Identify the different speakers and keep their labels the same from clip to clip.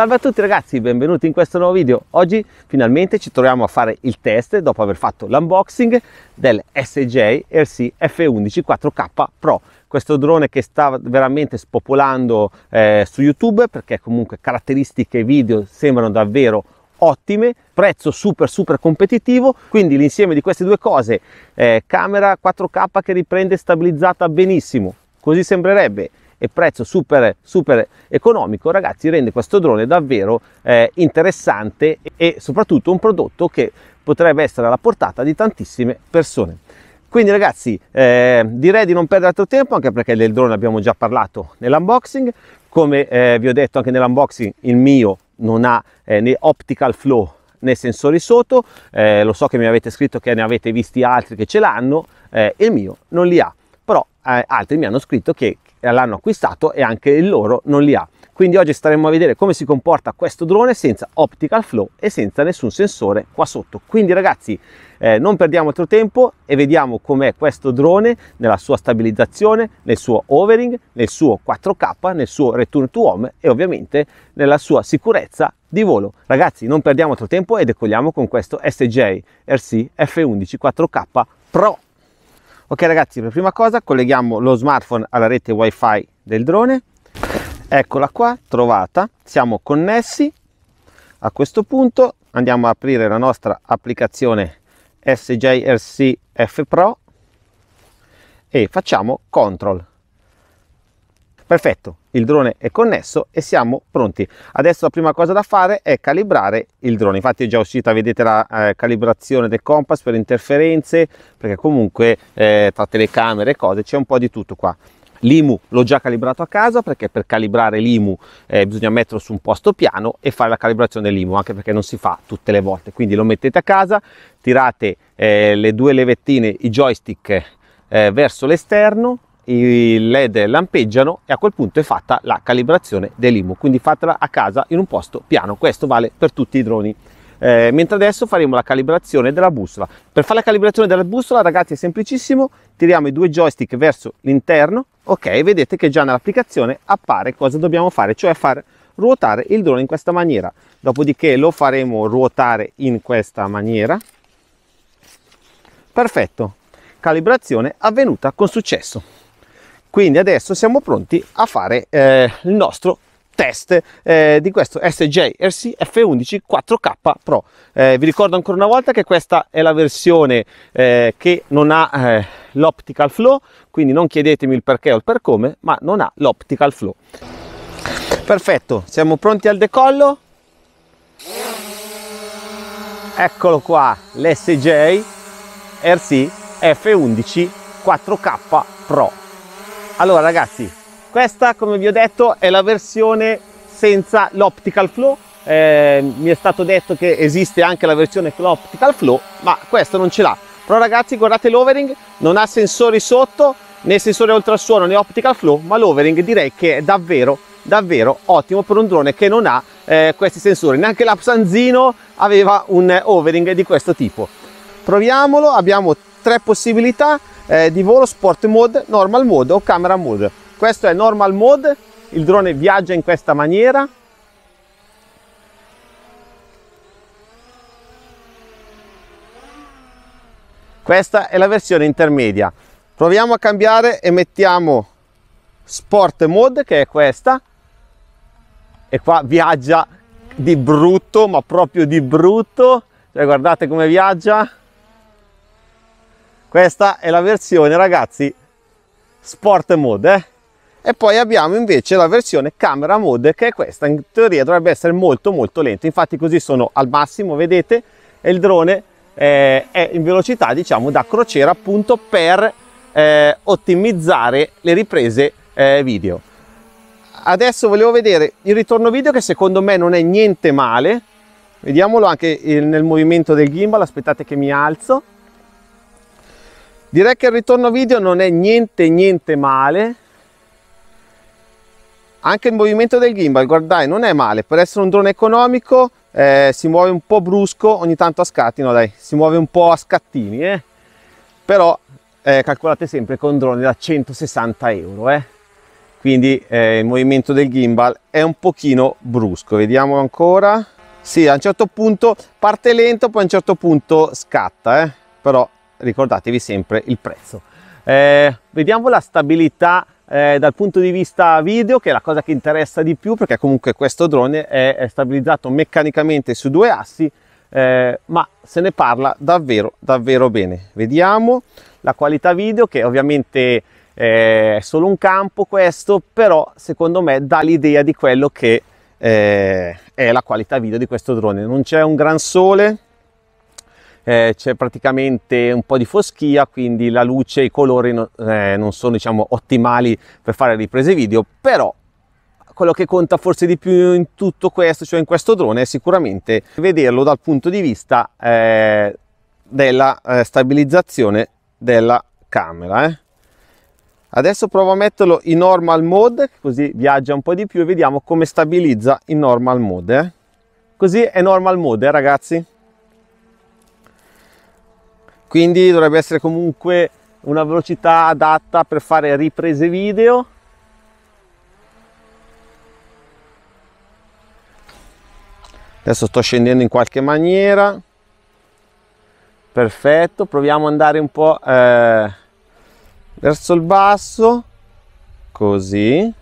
Speaker 1: Salve a tutti ragazzi, benvenuti in questo nuovo video. Oggi finalmente ci troviamo a fare il test dopo aver fatto l'unboxing del SJ RC F11 4K Pro questo drone che sta veramente spopolando eh, su YouTube perché comunque caratteristiche video sembrano davvero ottime, prezzo super super competitivo, quindi l'insieme di queste due cose, eh, camera 4K che riprende stabilizzata benissimo, così sembrerebbe, e prezzo super, super economico, ragazzi, rende questo drone davvero eh, interessante e soprattutto un prodotto che potrebbe essere alla portata di tantissime persone. Quindi ragazzi, eh, direi di non perdere altro tempo, anche perché del drone abbiamo già parlato nell'unboxing. Come eh, vi ho detto anche nell'unboxing, il mio non ha eh, né optical flow né sensori sotto. Eh, lo so che mi avete scritto che ne avete visti altri che ce l'hanno, eh, il mio non li ha. Però eh, altri mi hanno scritto che l'hanno acquistato e anche il loro non li ha. Quindi oggi staremo a vedere come si comporta questo drone senza optical flow e senza nessun sensore qua sotto. Quindi ragazzi eh, non perdiamo altro tempo e vediamo com'è questo drone nella sua stabilizzazione, nel suo overing, nel suo 4K, nel suo return to home e ovviamente nella sua sicurezza di volo. Ragazzi non perdiamo altro tempo e decolliamo con questo SJ RC F11 4K Pro ok ragazzi per prima cosa colleghiamo lo smartphone alla rete wifi del drone eccola qua trovata siamo connessi a questo punto andiamo a aprire la nostra applicazione SJRC F Pro e facciamo control perfetto il drone è connesso e siamo pronti. Adesso la prima cosa da fare è calibrare il drone, infatti è già uscita, vedete la eh, calibrazione del compass per interferenze, perché comunque eh, tra telecamere e cose c'è un po' di tutto qua. L'IMU l'ho già calibrato a casa perché per calibrare l'IMU eh, bisogna metterlo su un posto piano e fare la calibrazione dell'IMU anche perché non si fa tutte le volte quindi lo mettete a casa, tirate eh, le due levettine, i joystick eh, verso l'esterno i led lampeggiano e a quel punto è fatta la calibrazione dell'IMU, quindi fatela a casa in un posto piano, questo vale per tutti i droni. Eh, mentre adesso faremo la calibrazione della bussola. Per fare la calibrazione della bussola ragazzi è semplicissimo, tiriamo i due joystick verso l'interno, ok, vedete che già nell'applicazione appare cosa dobbiamo fare, cioè far ruotare il drone in questa maniera. Dopodiché lo faremo ruotare in questa maniera. Perfetto, calibrazione avvenuta con successo. Quindi adesso siamo pronti a fare eh, il nostro test eh, di questo SJ RC F11 4K Pro. Eh, vi ricordo ancora una volta che questa è la versione eh, che non ha eh, l'optical flow, quindi non chiedetemi il perché o il per come, ma non ha l'optical flow. Perfetto, siamo pronti al decollo. Eccolo qua, l'SJ RC F11 4K Pro. Allora ragazzi, questa come vi ho detto è la versione senza l'optical flow. Eh, mi è stato detto che esiste anche la versione con l'optical flow, ma questa non ce l'ha. Però ragazzi guardate l'overing, non ha sensori sotto, né sensore ultrasuono né optical flow, ma l'overing direi che è davvero davvero ottimo per un drone che non ha eh, questi sensori. Neanche l'Apsanzino aveva un overing di questo tipo. Proviamolo, abbiamo tre possibilità eh, di volo sport mode, normal mode o camera mode. Questo è normal mode, il drone viaggia in questa maniera. Questa è la versione intermedia. Proviamo a cambiare e mettiamo sport mode che è questa e qua viaggia di brutto ma proprio di brutto cioè guardate come viaggia questa è la versione ragazzi Sport Mode. Eh? E poi abbiamo invece la versione camera mode che è questa, in teoria dovrebbe essere molto molto lenta, infatti così sono al massimo, vedete, e il drone eh, è in velocità diciamo da crociera appunto per eh, ottimizzare le riprese eh, video. Adesso volevo vedere il ritorno video che secondo me non è niente male, vediamolo anche nel movimento del gimbal, aspettate che mi alzo direi che il ritorno video non è niente niente male anche il movimento del gimbal guardai non è male per essere un drone economico eh, si muove un po' brusco ogni tanto a scattino dai si muove un po' a scattini eh? però eh, calcolate sempre con drone da 160 euro eh? quindi eh, il movimento del gimbal è un pochino brusco vediamo ancora sì a un certo punto parte lento poi a un certo punto scatta eh. però ricordatevi sempre il prezzo. Eh, vediamo la stabilità eh, dal punto di vista video che è la cosa che interessa di più perché comunque questo drone è, è stabilizzato meccanicamente su due assi eh, ma se ne parla davvero davvero bene. Vediamo la qualità video che ovviamente eh, è solo un campo questo però secondo me dà l'idea di quello che eh, è la qualità video di questo drone. Non c'è un gran sole eh, c'è praticamente un po' di foschia, quindi la luce e i colori no, eh, non sono diciamo, ottimali per fare riprese video, però quello che conta forse di più in tutto questo, cioè in questo drone, è sicuramente vederlo dal punto di vista eh, della eh, stabilizzazione della camera. Eh. Adesso provo a metterlo in normal mode, così viaggia un po' di più e vediamo come stabilizza in normal mode. Eh. Così è normal mode, eh, ragazzi quindi dovrebbe essere comunque una velocità adatta per fare riprese video adesso sto scendendo in qualche maniera perfetto proviamo ad andare un po' eh, verso il basso così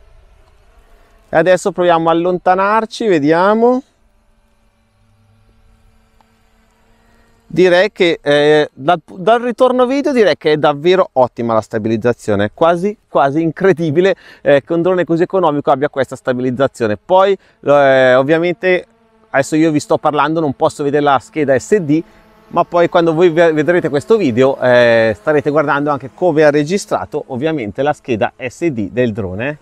Speaker 1: e adesso proviamo a allontanarci vediamo direi che eh, dal, dal, ritorno video direi che è davvero ottima la stabilizzazione quasi quasi incredibile eh, che un drone così economico abbia questa stabilizzazione poi eh, ovviamente adesso io vi sto parlando non posso vedere la scheda sd ma poi quando voi vedrete questo video eh, starete guardando anche come ha registrato ovviamente la scheda sd del drone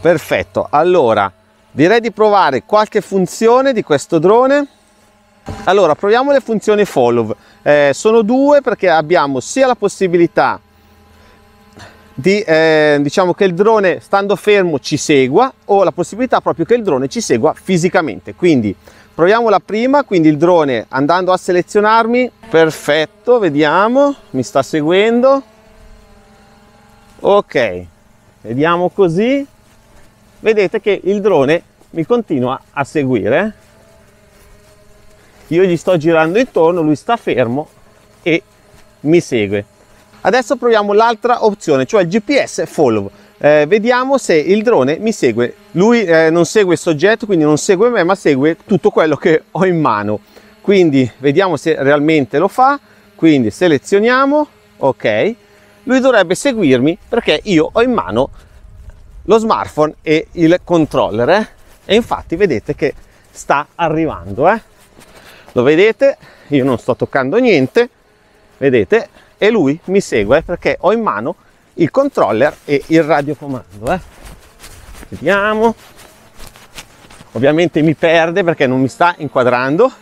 Speaker 1: perfetto allora direi di provare qualche funzione di questo drone allora proviamo le funzioni follow eh, sono due perché abbiamo sia la possibilità di eh, diciamo che il drone stando fermo ci segua o la possibilità proprio che il drone ci segua fisicamente quindi proviamo la prima quindi il drone andando a selezionarmi perfetto vediamo mi sta seguendo ok vediamo così vedete che il drone mi continua a seguire io gli sto girando intorno lui sta fermo e mi segue adesso proviamo l'altra opzione cioè il gps follow eh, vediamo se il drone mi segue lui eh, non segue il soggetto quindi non segue me ma segue tutto quello che ho in mano quindi vediamo se realmente lo fa quindi selezioniamo ok lui dovrebbe seguirmi perché io ho in mano lo smartphone e il controller eh? e infatti vedete che sta arrivando eh? lo vedete io non sto toccando niente vedete e lui mi segue eh, perché ho in mano il controller e il radiocomando eh? vediamo ovviamente mi perde perché non mi sta inquadrando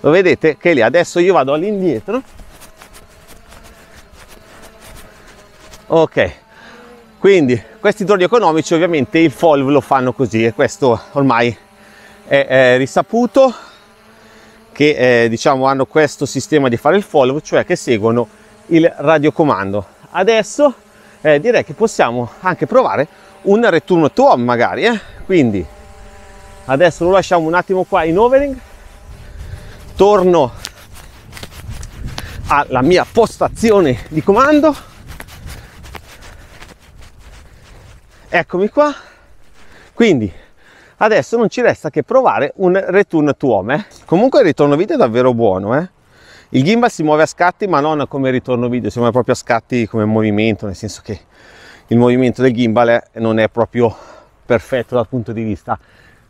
Speaker 1: lo vedete che lì adesso io vado all'indietro ok quindi questi droni economici ovviamente il FOLV lo fanno così e questo ormai è, è risaputo che eh, diciamo hanno questo sistema di fare il follow cioè che seguono il radiocomando adesso eh, direi che possiamo anche provare un return to home magari eh? quindi adesso lo lasciamo un attimo qua in overing torno alla mia postazione di comando eccomi qua quindi adesso non ci resta che provare un return to home eh? comunque il ritorno video è davvero buono eh? il gimbal si muove a scatti ma non come ritorno video si muove proprio a scatti come movimento nel senso che il movimento del gimbal eh, non è proprio perfetto dal punto di vista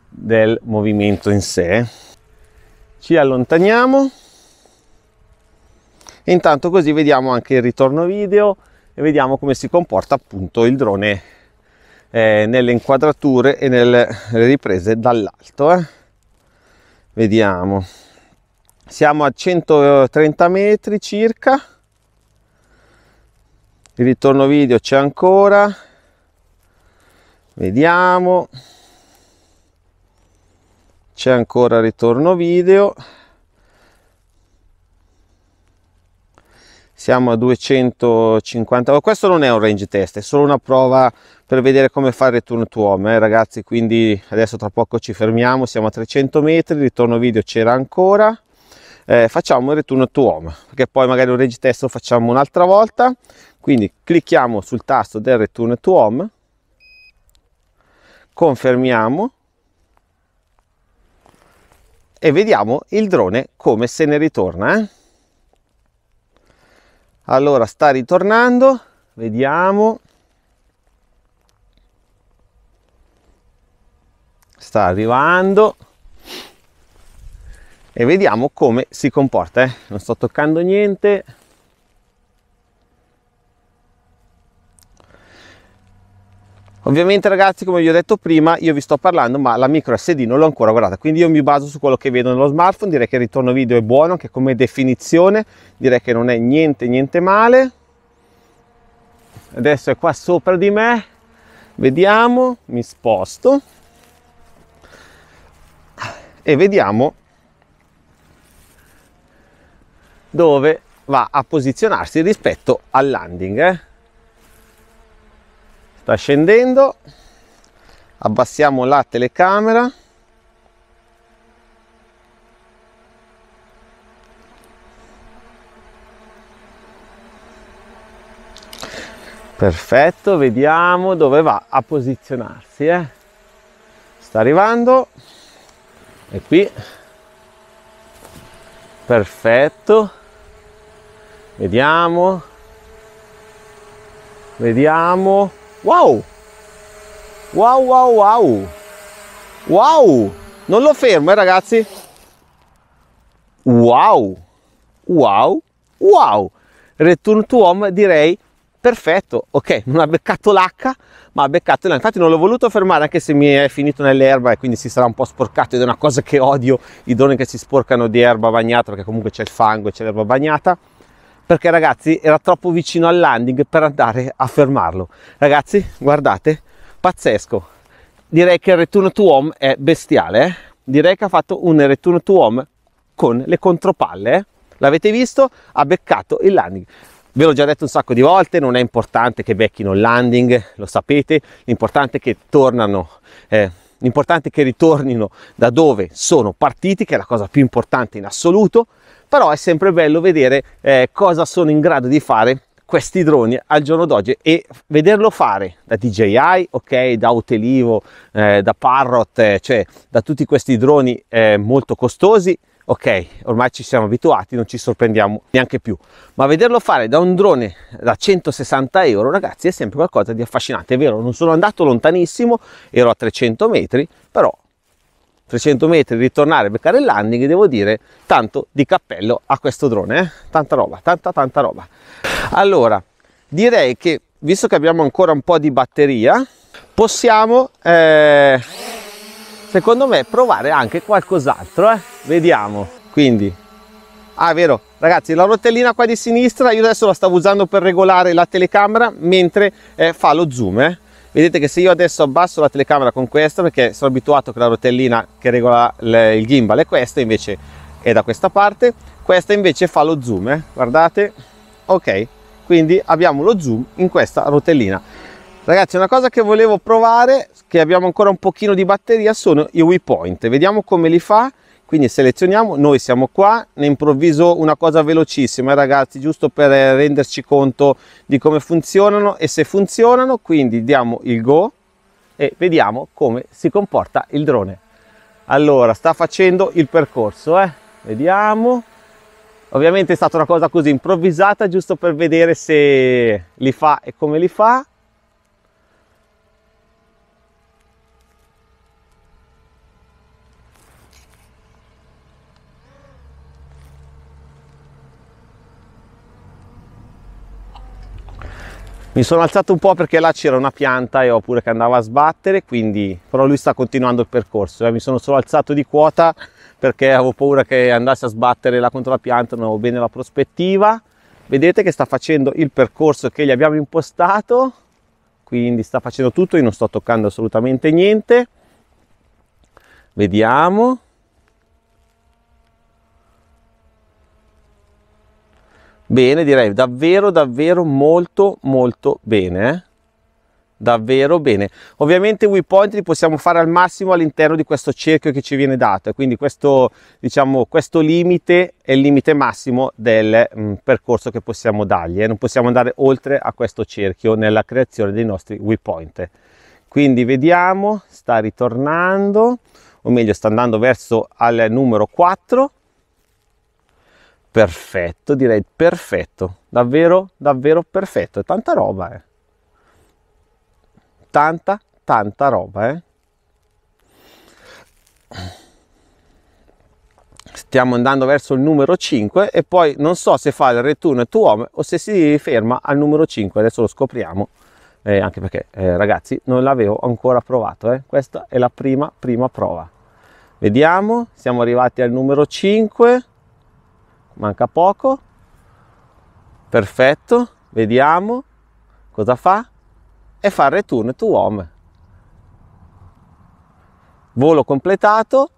Speaker 1: del movimento in sé eh. ci allontaniamo e intanto così vediamo anche il ritorno video e vediamo come si comporta appunto il drone eh, nelle inquadrature e nelle riprese dall'alto eh. vediamo siamo a 130 metri circa il ritorno video c'è ancora vediamo c'è ancora ritorno video siamo a 250 questo non è un range test è solo una prova per vedere come fare il return to home eh, ragazzi quindi adesso tra poco ci fermiamo siamo a 300 metri ritorno video c'era ancora eh, facciamo il return to home perché poi magari un range test lo facciamo un'altra volta quindi clicchiamo sul tasto del return to home confermiamo e vediamo il drone come se ne ritorna eh? allora sta ritornando vediamo sta arrivando e vediamo come si comporta eh? non sto toccando niente Ovviamente ragazzi come vi ho detto prima io vi sto parlando ma la micro SD non l'ho ancora guardata quindi io mi baso su quello che vedo nello smartphone direi che il ritorno video è buono anche come definizione direi che non è niente niente male adesso è qua sopra di me vediamo mi sposto e vediamo dove va a posizionarsi rispetto al landing eh? sta scendendo abbassiamo la telecamera perfetto vediamo dove va a posizionarsi eh. sta arrivando e qui perfetto vediamo vediamo Wow! Wow, wow, wow! Wow! Non lo fermo, eh, ragazzi! Wow! Wow! Wow! Return to home direi perfetto, ok, non ha beccato l'H, ma ha beccato l'H. Infatti non l'ho voluto fermare anche se mi è finito nell'erba e quindi si sarà un po' sporcato ed è una cosa che odio, i droni che si sporcano di erba bagnata perché comunque c'è il fango e c'è l'erba bagnata perché ragazzi era troppo vicino al landing per andare a fermarlo ragazzi guardate pazzesco direi che il return to home è bestiale eh? direi che ha fatto un return to home con le contropalle eh? l'avete visto ha beccato il landing ve l'ho già detto un sacco di volte, non è importante che becchino il landing, lo sapete, l'importante è che tornano, eh, l'importante è che ritornino da dove sono partiti, che è la cosa più importante in assoluto, però è sempre bello vedere eh, cosa sono in grado di fare questi droni al giorno d'oggi e vederlo fare da DJI, ok, da Utelivo, eh, da Parrot, eh, cioè da tutti questi droni eh, molto costosi, ok, ormai ci siamo abituati, non ci sorprendiamo neanche più, ma vederlo fare da un drone da 160 euro, ragazzi, è sempre qualcosa di affascinante, è vero, non sono andato lontanissimo, ero a 300 metri, però 300 metri, ritornare, beccare il landing, devo dire tanto di cappello a questo drone, eh? tanta roba, tanta tanta roba. Allora, direi che visto che abbiamo ancora un po' di batteria, possiamo eh, secondo me provare anche qualcos'altro, eh? vediamo. Quindi, ah è vero, ragazzi la rotellina qua di sinistra io adesso la stavo usando per regolare la telecamera mentre eh, fa lo zoom, eh? vedete che se io adesso abbasso la telecamera con questa perché sono abituato che la rotellina che regola il gimbal è questa invece è da questa parte questa invece fa lo zoom eh? guardate ok quindi abbiamo lo zoom in questa rotellina ragazzi una cosa che volevo provare che abbiamo ancora un pochino di batteria sono i waypoint vediamo come li fa quindi selezioniamo noi siamo qua ne improvviso una cosa velocissima eh, ragazzi giusto per eh, renderci conto di come funzionano e se funzionano quindi diamo il go e vediamo come si comporta il drone allora sta facendo il percorso eh? vediamo ovviamente è stata una cosa così improvvisata giusto per vedere se li fa e come li fa Mi sono alzato un po' perché là c'era una pianta e ho pure che andava a sbattere, quindi però lui sta continuando il percorso. Eh. Mi sono solo alzato di quota perché avevo paura che andasse a sbattere là contro la pianta, non avevo bene la prospettiva. Vedete che sta facendo il percorso che gli abbiamo impostato, quindi sta facendo tutto, io non sto toccando assolutamente niente. Vediamo, Bene, direi davvero, davvero molto, molto bene. Eh? Davvero bene. Ovviamente i waypoint li possiamo fare al massimo all'interno di questo cerchio che ci viene dato, quindi questo, diciamo, questo limite è il limite massimo del mh, mm, percorso che possiamo dargli eh? non possiamo andare oltre a questo cerchio nella creazione dei nostri waypoint. Quindi vediamo, sta ritornando, o meglio sta andando verso al numero 4 perfetto, direi perfetto, davvero, davvero perfetto, è tanta roba, eh. Tanta, tanta roba, eh. Stiamo andando verso il numero 5 e poi non so se fa il return to home o se si ferma al numero 5, adesso lo scopriamo. Eh, anche perché eh, ragazzi non l'avevo ancora provato eh. questa è la prima prima prova vediamo siamo arrivati al numero 5 manca poco, perfetto, vediamo cosa fa e fa return to home. Volo completato.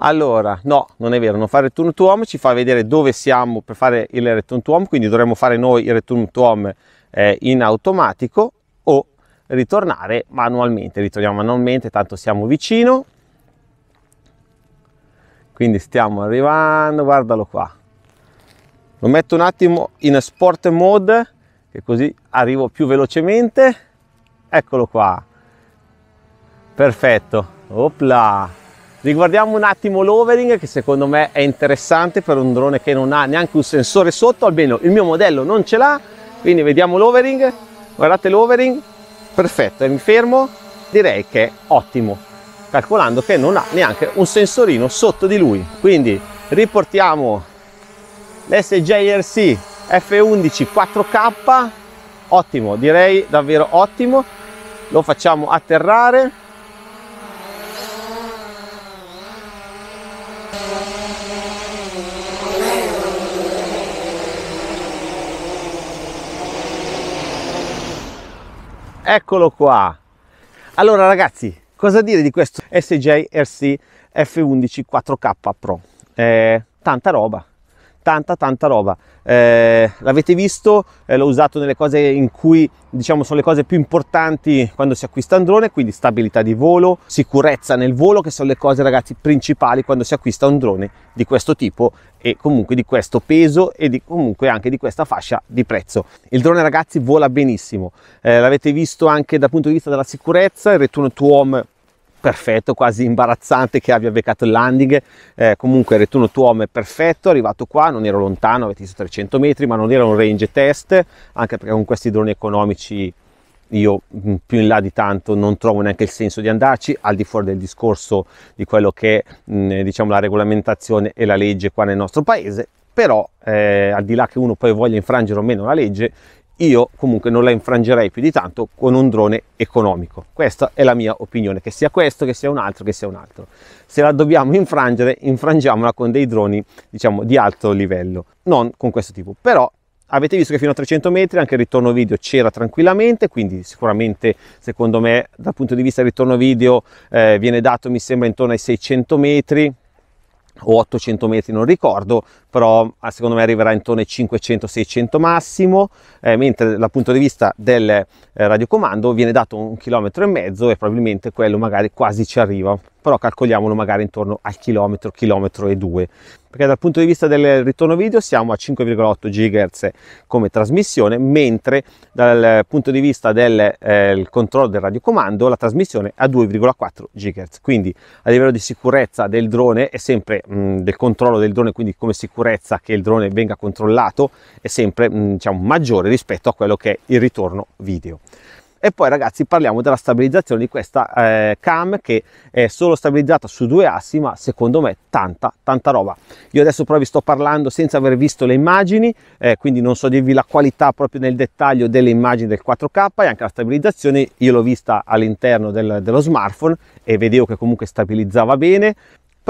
Speaker 1: Allora, no, non è vero, non fa return to home, ci fa vedere dove siamo per fare il return to home, quindi dovremmo fare noi il return to home eh, in automatico o ritornare manualmente, ritorniamo manualmente, tanto siamo vicino, quindi stiamo arrivando guardalo qua lo metto un attimo in sport mode che così arrivo più velocemente eccolo qua perfetto opla riguardiamo un attimo l'overing che secondo me è interessante per un drone che non ha neanche un sensore sotto almeno il mio modello non ce l'ha quindi vediamo l'overing guardate l'overing perfetto e mi fermo direi che è ottimo calcolando che non ha neanche un sensorino sotto di lui quindi riportiamo l'SJRC F11 4K ottimo direi davvero ottimo lo facciamo atterrare eccolo qua allora ragazzi Cosa dire di questo SJ RC F11 4K Pro? Eh, tanta roba, tanta tanta roba eh, l'avete visto eh, l'ho usato nelle cose in cui diciamo sono le cose più importanti quando si acquista un drone quindi stabilità di volo sicurezza nel volo che sono le cose ragazzi principali quando si acquista un drone di questo tipo e comunque di questo peso e di, comunque anche di questa fascia di prezzo il drone ragazzi vola benissimo eh, l'avete visto anche dal punto di vista della sicurezza il return to home perfetto, quasi imbarazzante che abbia beccato il landing, eh, comunque il return to home è perfetto, arrivato qua, non ero lontano, avete visto 300 metri, ma non era un range test, anche perché con questi droni economici io mm, più in là di tanto non trovo neanche il senso di andarci, al di fuori del discorso di quello che è mm, eh, diciamo, la regolamentazione e la legge qua nel nostro paese, però eh, al di là che uno poi voglia infrangere o meno la legge, io comunque non la infrangerei più di tanto con un drone economico. Questa è la mia opinione, che sia questo, che sia un altro, che sia un altro. Se la dobbiamo infrangere, infrangiamola con dei droni, diciamo, di alto livello, non con questo tipo. Però avete visto che fino a 300 metri anche il ritorno video c'era tranquillamente, quindi sicuramente secondo me dal punto di vista del ritorno video eh, viene dato mi sembra intorno ai 600 metri, o 800 metri non ricordo però ah, secondo me arriverà intorno ai 500-600 massimo, eh, mentre dal punto di vista del eh, radiocomando viene dato un chilometro e mezzo e probabilmente quello magari quasi ci arriva, però calcoliamolo magari intorno al chilometro, chilometro e due, perché dal punto di vista del ritorno video siamo a 5,8 GHz come trasmissione, mentre dal punto di vista del eh, controllo del radiocomando la trasmissione è a 2,4 GHz, quindi a livello di sicurezza del drone e sempre mh, del controllo del drone, quindi come sicurezza sicurezza che il drone venga controllato è sempre diciamo, maggiore rispetto a quello che è il ritorno video e poi ragazzi parliamo della stabilizzazione di questa eh, cam che è solo stabilizzata su due assi ma secondo me tanta tanta roba io adesso però vi sto parlando senza aver visto le immagini eh, quindi non so dirvi la qualità proprio nel dettaglio delle immagini del 4k e anche la stabilizzazione io l'ho vista all'interno del, dello smartphone e vedevo che comunque stabilizzava bene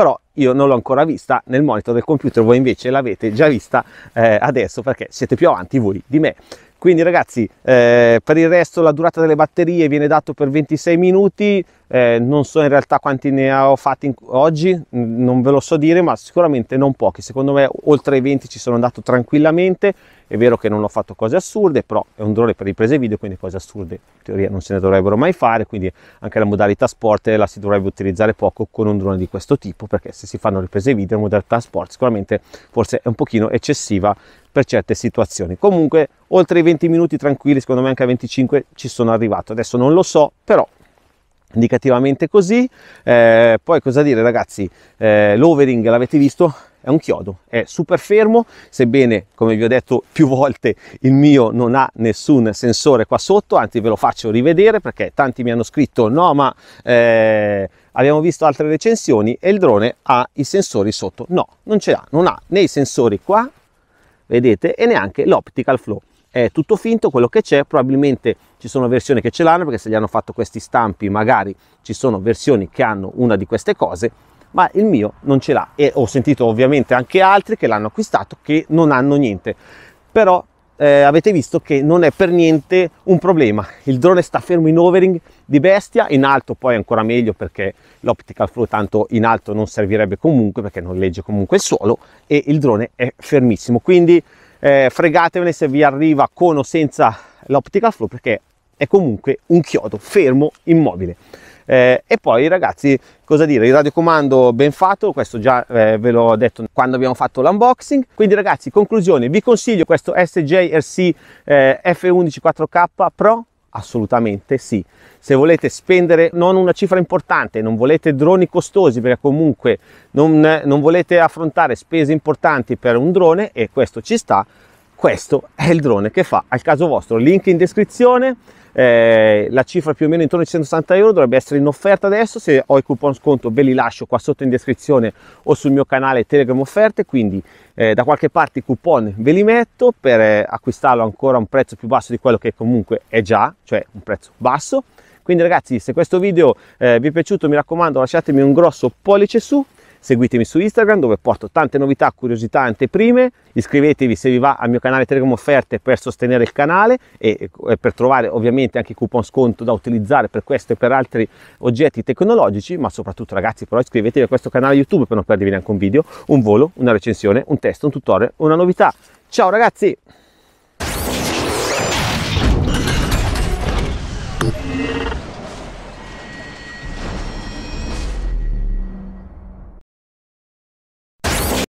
Speaker 1: però io non l'ho ancora vista nel monitor del computer, voi invece l'avete già vista eh, adesso perché siete più avanti voi di me quindi ragazzi eh, per il resto la durata delle batterie viene dato per 26 minuti eh, non so in realtà quanti ne ho fatti oggi non ve lo so dire ma sicuramente non pochi secondo me oltre i 20 ci sono andato tranquillamente è vero che non ho fatto cose assurde però è un drone per riprese video quindi cose assurde in teoria non se ne dovrebbero mai fare quindi anche la modalità sport eh, la si dovrebbe utilizzare poco con un drone di questo tipo perché se si fanno riprese video la modalità sport sicuramente forse è un pochino eccessiva per certe situazioni. Comunque oltre i 20 minuti tranquilli, secondo me anche a 25 ci sono arrivato, adesso non lo so, però indicativamente così. Eh, poi cosa dire ragazzi, eh, l'overing l'avete visto, è un chiodo, è super fermo, sebbene come vi ho detto più volte il mio non ha nessun sensore qua sotto, anzi ve lo faccio rivedere perché tanti mi hanno scritto no ma eh, abbiamo visto altre recensioni e il drone ha i sensori sotto, no non ce l'ha, non ha né i sensori qua vedete, e neanche l'optical flow. È tutto finto quello che c'è, probabilmente ci sono versioni che ce l'hanno perché se gli hanno fatto questi stampi magari ci sono versioni che hanno una di queste cose, ma il mio non ce l'ha e ho sentito ovviamente anche altri che l'hanno acquistato che non hanno niente. Però eh, avete visto che non è per niente un problema. Il drone sta fermo in overing di bestia, in alto poi ancora meglio perché l'optical flow tanto in alto non servirebbe comunque perché non legge comunque il suolo e il drone è fermissimo. Quindi eh, fregatevene se vi arriva con o senza l'optical flow perché è comunque un chiodo fermo immobile eh, e poi ragazzi cosa dire il radiocomando ben fatto questo già eh, ve l'ho detto quando abbiamo fatto l'unboxing quindi ragazzi conclusione vi consiglio questo SJRC eh, F11 4K Pro Assolutamente sì. Se volete spendere non una cifra importante, non volete droni costosi perché comunque non, non volete affrontare spese importanti per un drone e questo ci sta, questo è il drone che fa al caso vostro. Link in descrizione eh, la cifra più o meno intorno ai 160 euro dovrebbe essere in offerta adesso se ho i coupon sconto ve li lascio qua sotto in descrizione o sul mio canale telegram offerte quindi eh, da qualche parte i coupon ve li metto per eh, acquistarlo ancora a un prezzo più basso di quello che comunque è già cioè un prezzo basso quindi ragazzi se questo video eh, vi è piaciuto mi raccomando lasciatemi un grosso pollice su seguitemi su Instagram dove porto tante novità, curiosità, anteprime, iscrivetevi se vi va al mio canale Telegram Offerte per sostenere il canale e per trovare ovviamente anche coupon sconto da utilizzare per questo e per altri oggetti tecnologici, ma soprattutto ragazzi però iscrivetevi a questo canale YouTube per non perdervi neanche un video, un volo, una recensione, un testo, un tutorial, una novità. Ciao ragazzi! you